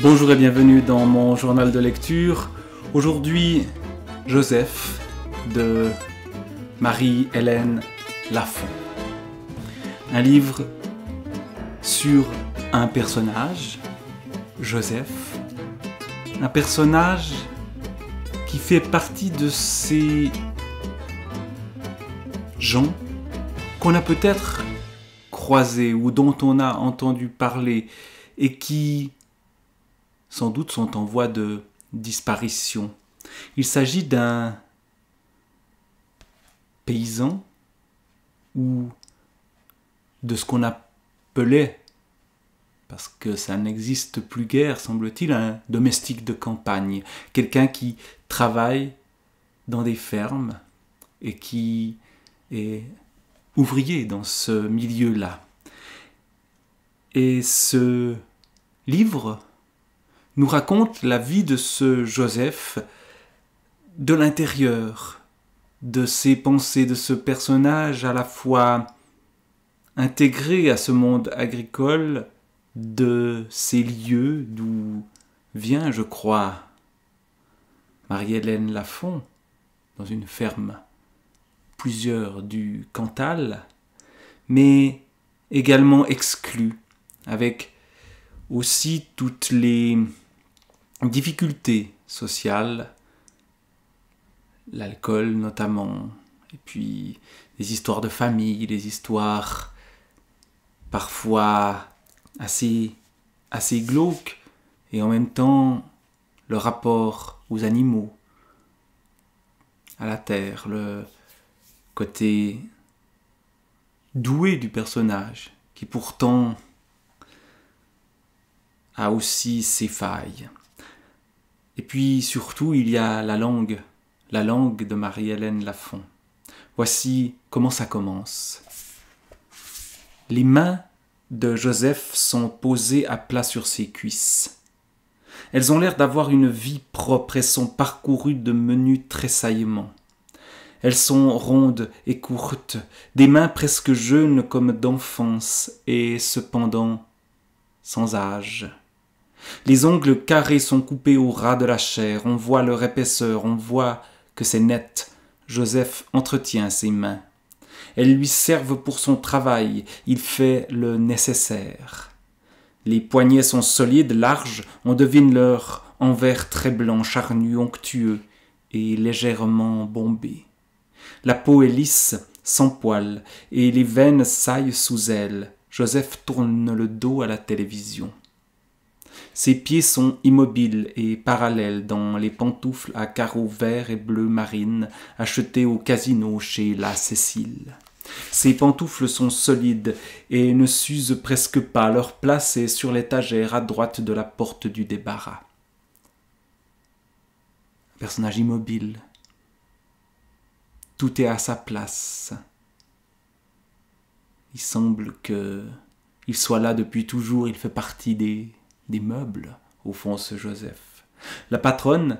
Bonjour et bienvenue dans mon journal de lecture. Aujourd'hui, Joseph de Marie-Hélène Lafont. Un livre sur un personnage, Joseph. Un personnage qui fait partie de ces gens qu'on a peut-être croisés ou dont on a entendu parler et qui sans doute sont en voie de disparition. Il s'agit d'un paysan ou de ce qu'on appelait, parce que ça n'existe plus guère, semble-t-il, un domestique de campagne, quelqu'un qui travaille dans des fermes et qui est ouvrier dans ce milieu-là. Et ce livre nous raconte la vie de ce Joseph de l'intérieur, de ses pensées, de ce personnage à la fois intégré à ce monde agricole, de ces lieux d'où vient, je crois, Marie-Hélène Lafont, dans une ferme, plusieurs du Cantal, mais également exclu avec aussi toutes les difficultés sociales, l'alcool notamment, et puis des histoires de famille, des histoires parfois assez, assez glauques, et en même temps le rapport aux animaux, à la terre, le côté doué du personnage, qui pourtant a aussi ses failles. Et puis surtout, il y a la langue, la langue de Marie-Hélène Lafont. Voici comment ça commence. Les mains de Joseph sont posées à plat sur ses cuisses. Elles ont l'air d'avoir une vie propre et sont parcourues de menus tressaillements. Elles sont rondes et courtes, des mains presque jeunes comme d'enfance et cependant sans âge. Les ongles carrés sont coupés au ras de la chair, on voit leur épaisseur, on voit que c'est net. Joseph entretient ses mains. Elles lui servent pour son travail, il fait le nécessaire. Les poignets sont solides, larges, on devine leur envers très blanc, charnu, onctueux et légèrement bombé. La peau est lisse, sans poils, et les veines saillent sous elle. Joseph tourne le dos à la télévision. Ses pieds sont immobiles et parallèles dans les pantoufles à carreaux verts et bleu marine achetées au casino chez la Cécile. Ses pantoufles sont solides et ne s'usent presque pas. Leur place est sur l'étagère à droite de la porte du débarras. personnage immobile. Tout est à sa place. Il semble que il soit là depuis toujours, il fait partie des des meubles, au Joseph. La patronne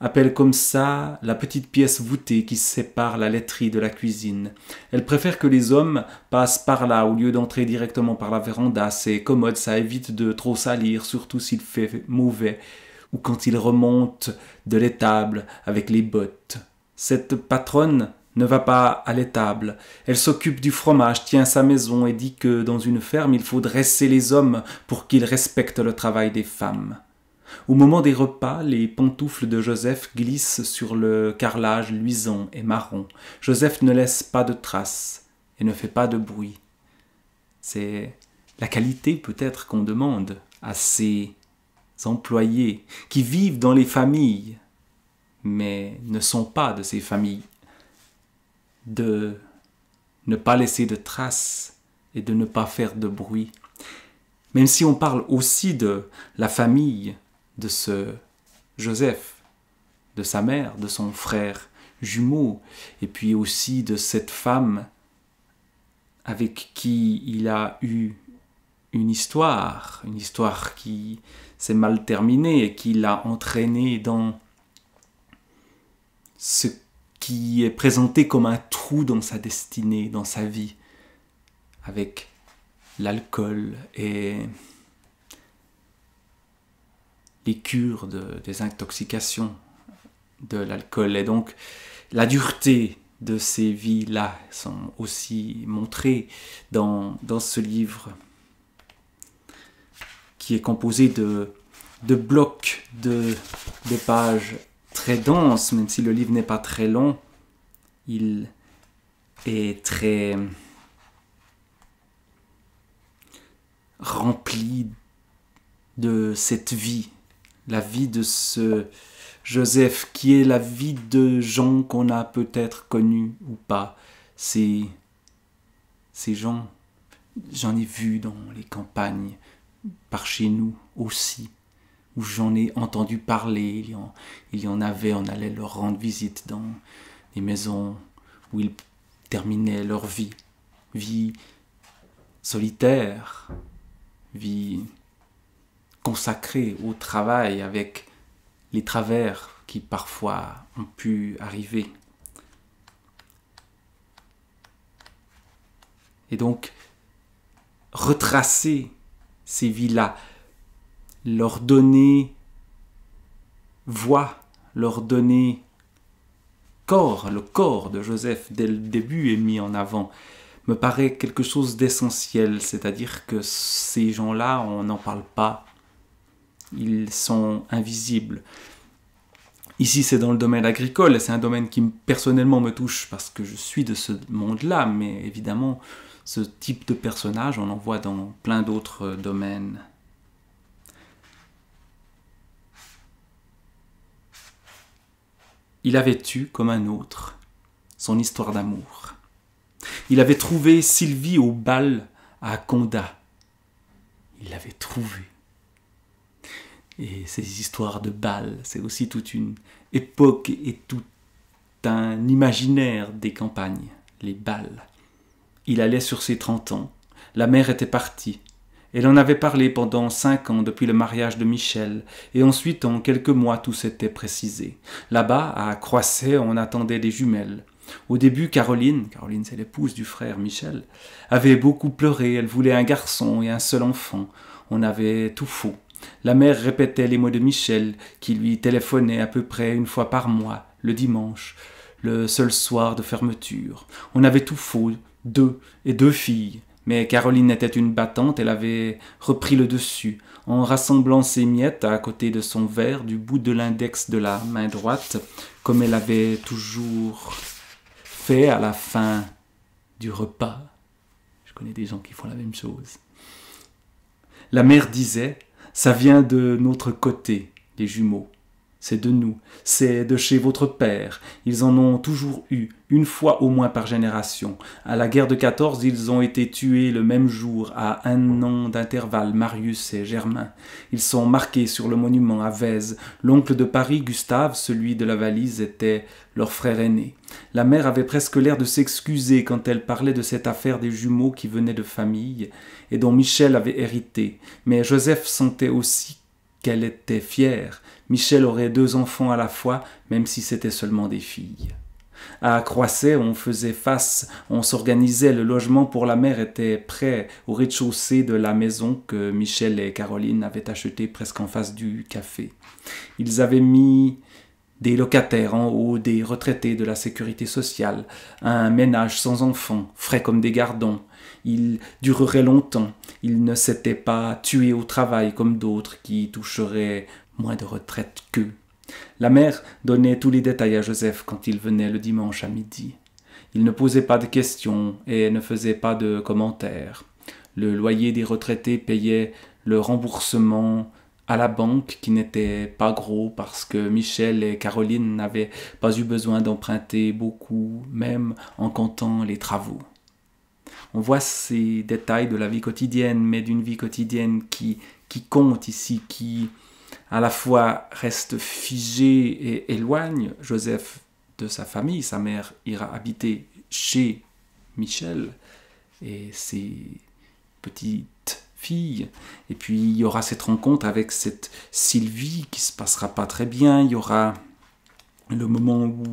appelle comme ça la petite pièce voûtée qui sépare la laiterie de la cuisine. Elle préfère que les hommes passent par là au lieu d'entrer directement par la véranda. C'est commode, ça évite de trop salir, surtout s'il fait mauvais ou quand ils remontent de l'étable avec les bottes. Cette patronne ne va pas à l'étable. Elle s'occupe du fromage, tient sa maison et dit que dans une ferme il faut dresser les hommes pour qu'ils respectent le travail des femmes. Au moment des repas, les pantoufles de Joseph glissent sur le carrelage luisant et marron. Joseph ne laisse pas de traces et ne fait pas de bruit. C'est la qualité peut-être qu'on demande à ces employés qui vivent dans les familles, mais ne sont pas de ces familles de ne pas laisser de traces et de ne pas faire de bruit. Même si on parle aussi de la famille de ce Joseph, de sa mère, de son frère jumeau, et puis aussi de cette femme avec qui il a eu une histoire, une histoire qui s'est mal terminée et qui l'a entraîné dans ce qui est présenté comme un trou dans sa destinée, dans sa vie, avec l'alcool et les cures de, des intoxications de l'alcool. Et donc, la dureté de ces vies-là sont aussi montrées dans, ce livre qui est composé de, de blocs de, de pages très dense, même si le livre n'est pas très long, il est très rempli de cette vie, la vie de ce Joseph qui est la vie de gens qu'on a peut-être connus ou pas. Ces, ces gens, j'en ai vu dans les campagnes, par chez nous aussi où j'en ai entendu parler. Il y, en, avait, on allait leur rendre visite dans les maisons où ils terminaient leur vie. Vie solitaire, vie consacrée au travail avec les travers qui parfois ont pu arriver. Et donc, retracer ces vies-là, leur donner voix, leur donner corps, le corps de Joseph dès le début est mis en avant, me paraît quelque chose d'essentiel, c'est-à-dire que ces gens-là, on n'en parle pas, ils sont invisibles. Ici, c'est dans le domaine agricole, c'est un domaine qui personnellement me touche parce que je suis de ce monde-là, mais évidemment, ce type de personnage, on en voit dans plein d'autres euh, domaines. Il avait eu, comme un autre, son histoire d'amour. Il avait trouvé Sylvie au bal à Conda. Il l'avait trouvée. Et ces histoires de bal, c'est aussi toute une époque et tout un imaginaire des campagnes, les bals. Il allait sur ses trente ans. La mère était partie. Elle en avait parlé pendant cinq ans depuis le mariage de Michel, et ensuite en quelques mois tout s'était précisé. Là-bas, à Croisset, on attendait des jumelles. Au début, Caroline, Caroline c'est l'épouse du frère Michel, avait beaucoup pleuré, elle voulait un garçon et un seul enfant. On avait tout faux. La mère répétait les mots de Michel, qui lui téléphonait à peu près une fois par mois, le dimanche, le seul soir de fermeture. On avait tout faux, deux et deux filles. Mais Caroline était une battante, elle avait repris le dessus, en rassemblant ses miettes à côté de son verre du bout de l'index de la main droite, comme elle avait toujours fait à la fin du repas. Je connais des gens qui font la même chose. La mère disait, ça vient de notre côté, les jumeaux c'est de nous, c'est de chez votre père. Ils en ont toujours eu, une fois au moins par génération. À la guerre de 14, ils ont été tués le même jour, à un an d'intervalle, Marius et Germain. Ils sont marqués sur le monument à Vèze. L'oncle de Paris, Gustave, celui de la valise, était leur frère aîné. La mère avait presque l'air de s'excuser quand elle parlait de cette affaire des jumeaux qui venaient de famille et dont Michel avait hérité. Mais Joseph sentait aussi qu'elle était fière, Michel aurait deux enfants à la fois, même si c'était seulement des filles. À Croisset, on faisait face, on s'organisait, le logement pour la mère était prêt au rez-de-chaussée de la maison que Michel et Caroline avaient achetée presque en face du café. Ils avaient mis des locataires en haut, des retraités de la sécurité sociale, un ménage sans enfants, frais comme des gardons. Il durerait longtemps, il ne s'était pas tué au travail comme d'autres qui toucheraient moins de retraite qu'eux. La mère donnait tous les détails à Joseph quand il venait le dimanche à midi. Il ne posait pas de questions et ne faisait pas de commentaires. Le loyer des retraités payait le remboursement à la banque qui n'était pas gros parce que Michel et Caroline n'avaient pas eu besoin d'emprunter beaucoup, même en comptant les travaux. On voit ces détails de la vie quotidienne, mais d'une vie quotidienne qui, qui compte ici, qui, à la fois reste figé et éloigne Joseph de sa famille. Sa mère ira habiter chez Michel et ses petites filles. Et puis il y aura cette rencontre avec cette Sylvie qui se passera pas très bien. Il y aura le moment où,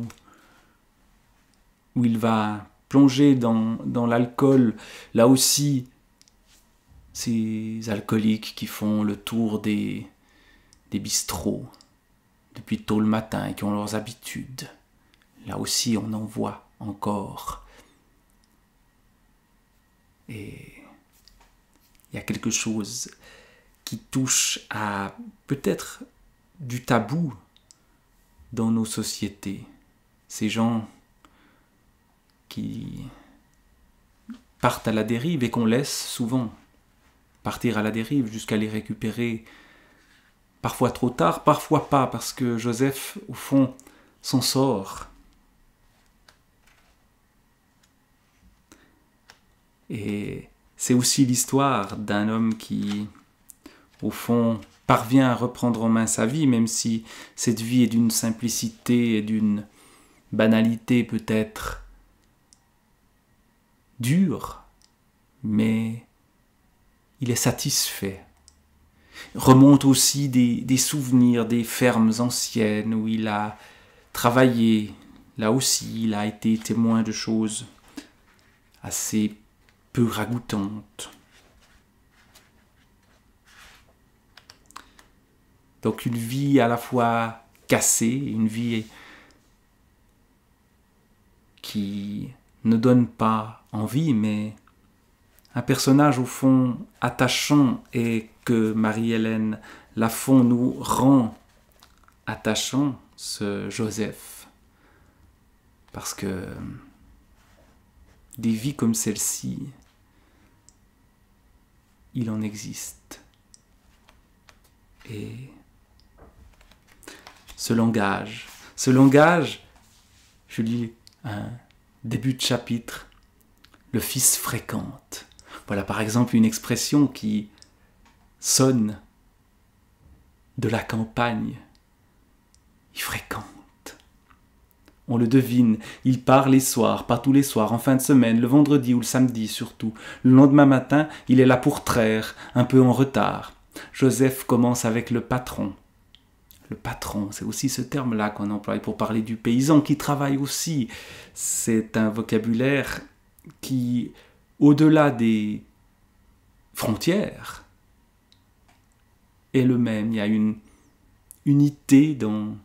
où il va plonger dans, dans l'alcool. Là aussi, ces alcooliques qui font le tour des, des bistrots depuis tôt le matin et qui ont leurs habitudes. Là aussi, on en voit encore. Et il y a quelque chose qui touche à peut-être du tabou dans nos sociétés. Ces gens qui partent à la dérive et qu'on laisse souvent partir à la dérive jusqu'à les récupérer parfois trop tard, parfois pas, parce que Joseph, au fond, s'en sort. Et c'est aussi l'histoire d'un homme qui, au fond, parvient à reprendre en main sa vie, même si cette vie est d'une simplicité et d'une banalité peut-être dure, mais il est satisfait Remonte aussi des, des souvenirs des fermes anciennes où il a travaillé. Là aussi, il a été témoin de choses assez peu ragoûtantes. Donc une vie à la fois cassée, une vie qui ne donne pas envie, mais un personnage au fond attachant et que Marie-Hélène Lafont nous rend attachant, ce Joseph. Parce que des vies comme celle-ci, il en existe. Et ce langage, ce langage, je lis un début de chapitre, le fils fréquente. Voilà par exemple une expression qui sonne de la campagne. Il fréquente. On le devine, il part les soirs, pas tous les soirs, en fin de semaine, le vendredi ou le samedi surtout. Le lendemain matin, il est là pour traire, un peu en retard. Joseph commence avec le patron. Le patron, c'est aussi ce terme-là qu'on emploie pour parler du paysan qui travaille aussi. C'est un vocabulaire qui au-delà des frontières est le même. Il y a une unité dans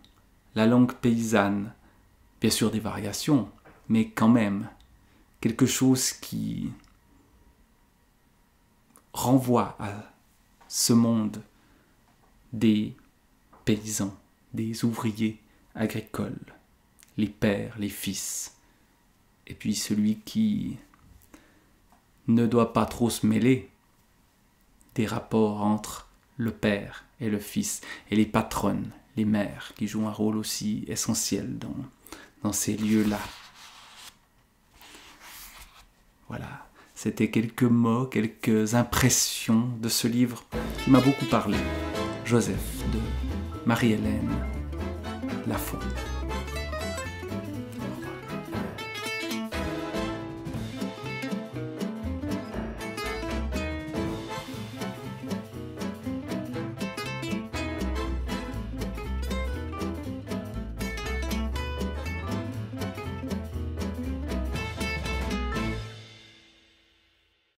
la langue paysanne. Bien sûr des variations, mais quand même quelque chose qui renvoie à ce monde des paysans, des ouvriers agricoles, les pères, les fils, et puis celui qui ne doit pas trop se mêler des rapports entre le père et le fils et les patronnes, les mères, qui jouent un rôle aussi essentiel dans, dans ces lieux-là. Voilà, c'était quelques mots, quelques impressions de ce livre qui m'a beaucoup parlé. Joseph de Marie-Hélène Lafont.